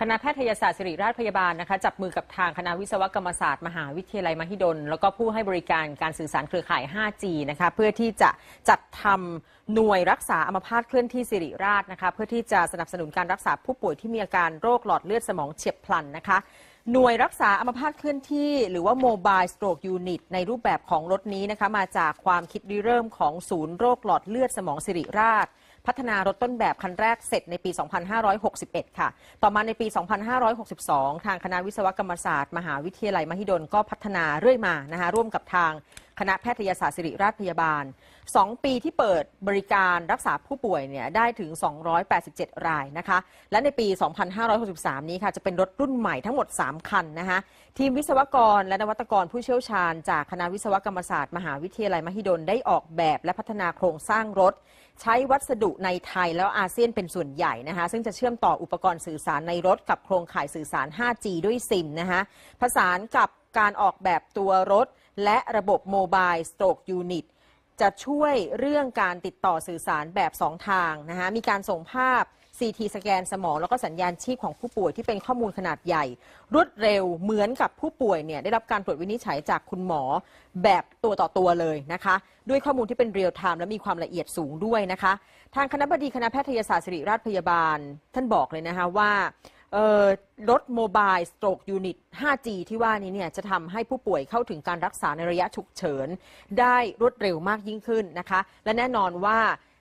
คณะแพทยศาสตร์ศิริราชพยาบาลนะคะจับมือกับทางคณะวิศวกรรมศาสตร์มหาวิทยาลัยมหิดล แล้วก็ผู้ให้บริการการสื่อสารเครือข่าย 5G นะคะเพื่อที่จะจัดทำหน่วยรักษาอัมพาตเคลื่อนที่สิริราชนะคะเพื่อที่จะสนับสนุนการรักษาผู้ป่วยที่มีอาการโรคหลอดเลือดสมองเฉียบพลันนะคะหน่วยรักษาอัมพาตเคลื่อนที่ หรือว่า Mobile Stroke Unit ในรูปแบบของรถนี้นะคะ มาจากความคิดริเริ่มของศูนย์โรคหลอดเลือดสมองสิริราช พัฒนารถต้นแบบคันแรกเสร็จในปี 2561 ค่ะ ต่อมาในปี 2562 ทางคณะวิศวกรรมศาสตร์ มหาวิทยาลัยมหิดล ก็พัฒนาเรื่อยมานะคะร่วมกับทางคณะแพทยศาสตร์ศิริราชพยาบาล 2 ปีที่เปิดบริการรักษาผู้ป่วยเนี่ยได้ถึง 287 รายนะคะ และในปี 2563 นี้ค่ะจะเป็นรถรุ่นใหม่ ทั้งหมด 3 คันนะคะทีมวิศวกรและนวัตกรผู้เชี่ยวชาญ จากคณะวิศวกรรมศาสตร์ มหาวิทยาลัยมหิดล ได้ออกแบบและพัฒนาโครงสร้างรถ ใช้วัสดุในไทยแล้วอาเซียนเป็นส่วนใหญ่นะคะซึ่งจะเชื่อมต่ออุปกรณ์สื่อสารในรถกับโครงข่ายสื่อสาร 5G ด้วยซิมนะคะผสานกับการออกแบบตัวรถและระบบโมบายสโตรกยูนิตจะช่วยเรื่องการติดต่อสื่อสารแบบ 2 ทางนะคะมีการส่งภาพ CT สแกนสมอง แล้วก็สัญญาณชีพของผู้ป่วยที่เป็นข้อมูลขนาดใหญ่ รวดเร็วเหมือนกับผู้ป่วยเนี่ยได้รับการตรวจวินิจฉัยจากคุณหมอแบบตัวต่อตัวเลยนะคะ ด้วยข้อมูลที่เป็นเรียลไทม์และมีความละเอียดสูงด้วยนะคะ ทางคณะบดีคณะแพทยศาสตร์ศิริราชพยาบาลท่านบอกเลยนะคะว่ารถโมบายสโตรกยูนิต 5G ที่ว่านี้เนี่ยจะทำให้ผู้ป่วยเข้าถึงการรักษาในระยะฉุกเฉินได้รวดเร็วมากยิ่งขึ้นนะคะและแน่นอนว่า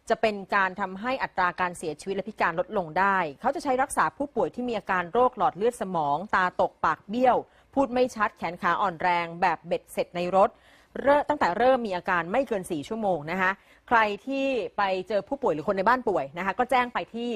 จะเป็นการทำให้อัตราการเสียชีวิตและพิการลดลงได้ เขาจะใช้รักษาผู้ป่วยที่มีอาการโรคหลอดเลือดสมอง ตาตกปากเบี้ยว พูดไม่ชัดแขนขาอ่อนแรงแบบเบ็ดเสร็จในรถเริ่มตั้งแต่เริ่มมีอาการไม่เกิน 4 ชั่วโมงนะคะใครที่ไปเจอผู้ป่วยหรือคนในบ้านป่วยนะคะก็แจ้งไปที่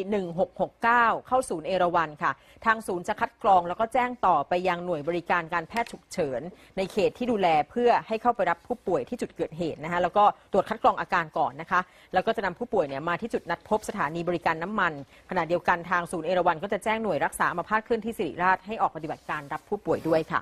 1669 เข้าศูนย์เอราวันค่ะทางศูนย์จะคัดกรองแล้วก็แจ้งต่อไปยังหน่วยบริการการแพทย์ฉุกเฉิน ในเขตที่ดูแลเพื่อให้เข้าไปรับผู้ป่วยที่จุดเกิดเหตุนะคะแล้วก็ตรวจคัดกรองอาการก่อนนะคะแล้วก็จะนำผู้ป่วยเนี่ยมาที่จุดนัดพบสถานีบริการน้ำมันขณะเดียวกันทางศูนย์เอราวันก็จะแจ้งหน่วยรักษาอัมพาตขึ้นที่สิริราชให้ออกปฏิบัติการรับผู้ป่วยด้วยค่ะ